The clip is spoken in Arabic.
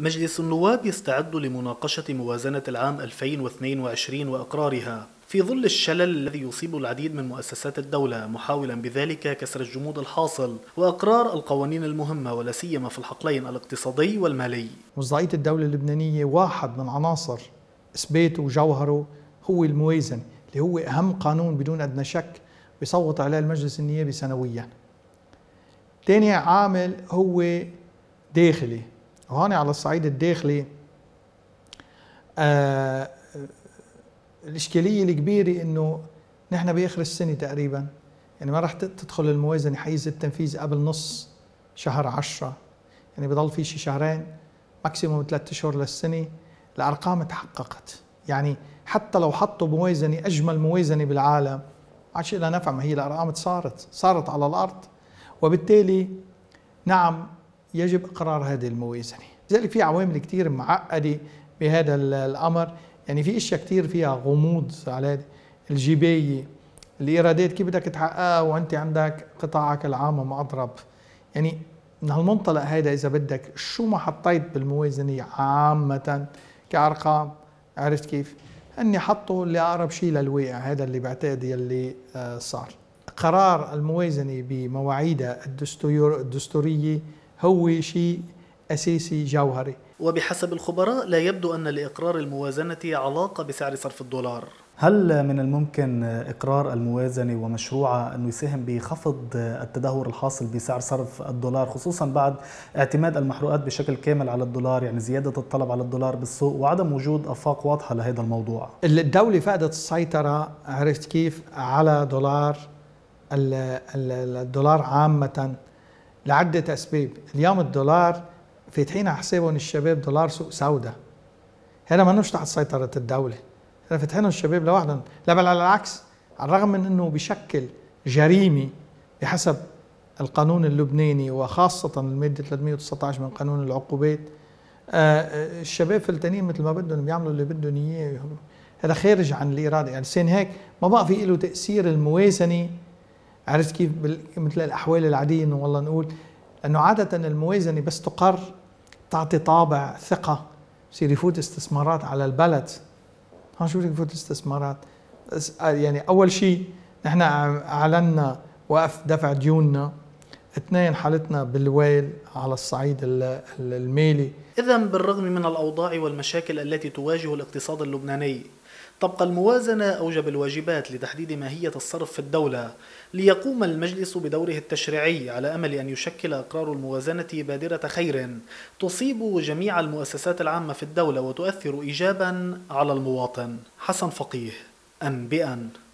مجلس النواب يستعد لمناقشة موازنة العام 2022 وإقرارها في ظل الشلل الذي يصيب العديد من مؤسسات الدولة محاولا بذلك كسر الجمود الحاصل وإقرار القوانين المهمة ولا سيما في الحقلين الاقتصادي والمالي. مصداعية الدولة اللبنانية واحد من عناصر إثباته وجوهره هو الموازنة اللي هو أهم قانون بدون أدنى شك بيصوت عليه المجلس النيابي سنويا. ثاني عامل هو داخلي هون على الصعيد الداخلي آه الإشكالية الكبيرة إنه نحن بآخر السنة تقريبا يعني ما راح تدخل الموازنة حيز التنفيذ قبل نص شهر عشرة يعني بضل في شي شهرين ماكسيموم ثلاثة أشهر للسنة الأرقام تحققت يعني حتى لو حطوا موازنة أجمل موازنة بالعالم ما عادش لها نفع ما هي الأرقام صارت صارت على الأرض وبالتالي نعم يجب اقرار هذه الموازنه لذلك في عوامل كثير معقده بهذا الامر يعني في اشياء كثير فيها غموض على الجبايه الايرادات كيف بدك تحققها وانت عندك قطاعك العام مأضرب يعني من هالمنطلق هذا اذا بدك شو ما حطيت بالموازنه عامه كارقام عرفت كيف؟ اني حطوا اللي اقرب شيء للواقع هذا اللي بعتقد يلي آه، صار قرار الموازنه بمواعيدها الدستوريه هو شيء أساسي جوهري وبحسب الخبراء لا يبدو أن لإقرار الموازنة علاقة بسعر صرف الدولار هل من الممكن إقرار الموازنة ومشروعها أنه يساهم بخفض التدهور الحاصل بسعر صرف الدولار خصوصا بعد اعتماد المحروقات بشكل كامل على الدولار يعني زيادة الطلب على الدولار بالسوق وعدم وجود أفاق واضحة لهذا الموضوع الدولة فقدت السيطرة عرفت كيف على دولار الدولار عامة لعدة أسباب اليوم الدولار فاتحين على حسابهم الشباب دولار سوق سوداء هذا نوش تحت سيطرة الدولة هذا فاتحين الشباب لوحدهم لا بل على العكس على الرغم من أنه بشكل جريمة بحسب القانون اللبناني وخاصة المادة 319 من قانون العقوبات آه، آه، الشباب فلتانين مثل ما بدهم بيعملوا اللي بدهم اياه هذا خارج عن الإرادة يعني سين هيك ما بقى في له تأثير الموازنة عرفت كيف مثل الاحوال العاديه انه والله نقول انه عاده الموازنه بس تقر تعطي طابع ثقه بصير يفوت استثمارات على البلد هون شو بدك يفوت استثمارات آه، يعني اول شيء نحن اعلنا وقف دفع ديوننا اثنين حالتنا بالويل على الصعيد المالي اذا بالرغم من الاوضاع والمشاكل التي تواجه الاقتصاد اللبناني طبق الموازنة أوجب الواجبات لتحديد ماهية الصرف في الدولة ليقوم المجلس بدوره التشريعي على أمل أن يشكل أقرار الموازنة بادرة خير تصيب جميع المؤسسات العامة في الدولة وتؤثر إيجابا على المواطن حسن فقيه أنبئا